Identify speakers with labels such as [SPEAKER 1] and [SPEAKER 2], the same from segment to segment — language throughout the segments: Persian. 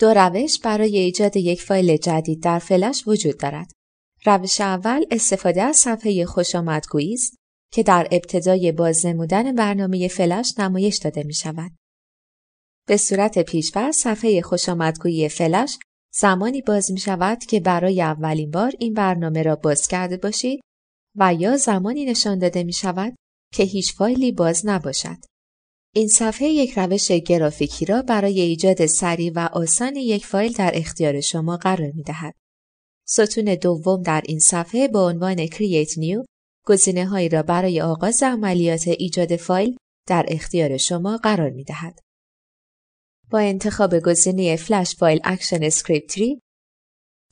[SPEAKER 1] دو روش برای ایجاد یک فایل جدید در فلش وجود دارد. روش اول استفاده از صفحه خوشامدگویی است که در ابتدای بازنمودن برنامه فلش نمایش داده می شود. به صورت پیشفرض صفحه خوشامدگویی فلش زمانی باز می شود که برای اولین بار این برنامه را باز کرده باشید و یا زمانی نشان داده می شود که هیچ فایلی باز نباشد. این صفحه یک روش گرافیکی را برای ایجاد سریع و آسان یک فایل در اختیار شما قرار می دهد. ستون دوم در این صفحه با عنوان Create New گزینه هایی را برای آغاز عملیات ایجاد فایل در اختیار شما قرار می دهد. با انتخاب گزینه Flash File Action اسکریپت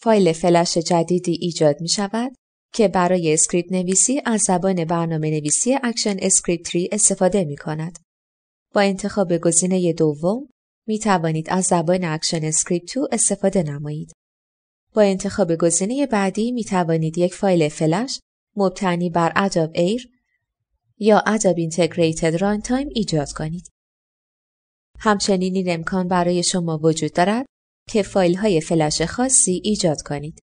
[SPEAKER 1] فایل فلش جدیدی ایجاد می شود که برای اسکریپت نویسی از زبان برنامه نویسی Action اسکریپت استفاده می کند. با انتخاب گزینه دوم می توانید از زبان اکشن اسکریپت 2 استفاده نمایید. با انتخاب گزینه بعدی می توانید یک فایل فلش مبتنی بر اداب ایر یا اداب اینتگریتد ران تایم ایجاد کنید. همچنین این امکان برای شما وجود دارد که فایل های فلش خاصی ایجاد کنید.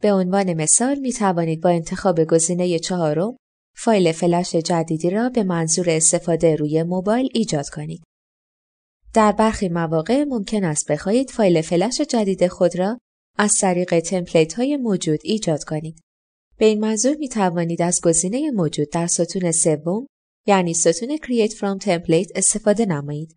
[SPEAKER 1] به عنوان مثال می توانید با انتخاب گزینه چهارم فایل فلش جدیدی را به منظور استفاده روی موبایل ایجاد کنید. در برخی مواقع ممکن است بخواهید فایل فلش جدید خود را از طریق تمپلیت های موجود ایجاد کنید. به این منظور می توانید از گزینه موجود در ستون سوم یعنی ستون Create from Template استفاده نمایید.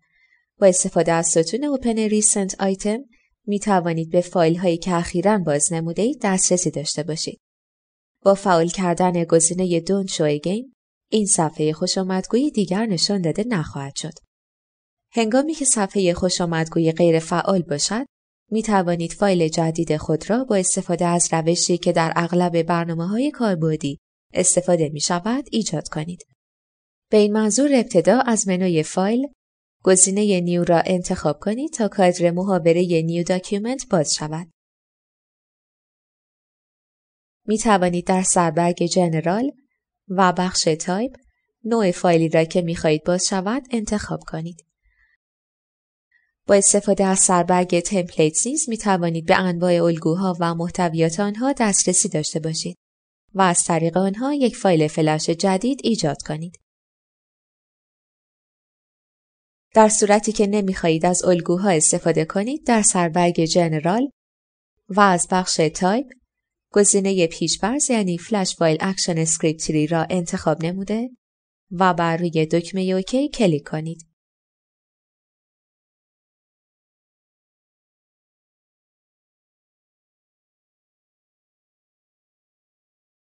[SPEAKER 1] با استفاده از ستون Open Recent Item می توانید به فایل هایی که اخیراً باز نموده دسترسی داشته باشید. با فعال کردن گزینه دون شو این صفحه خوشامدگویی دیگر نشان داده نخواهد شد. هنگامی که صفحه خوشامدگویی غیر فعال باشد، می توانید فایل جدید خود را با استفاده از روشی که در اغلب برنامه های کاربردی استفاده می شود ایجاد کنید. به این منظور ابتدا از منوی فایل گزینه نیو را انتخاب کنید تا کادر محاوره نیو داکیومنت باز شود. می توانید در سربرگ جنرال و بخش تایپ نوع فایلی را که می خواهید باز شود انتخاب کنید. با استفاده از سربرگ تمپلیت نیز می توانید به انواع الگوها و محتویات آنها دسترسی داشته باشید و از طریق آنها یک فایل فلش جدید ایجاد کنید. در صورتی که نمیخواهید از الگوها استفاده کنید در سربرگ جنرال و از بخش تایپ گزینه پیشبرز یعنی فلش فایل اکشن اسکریپتری را انتخاب نموده و بر روی دکمه اوکی کلیک کنید.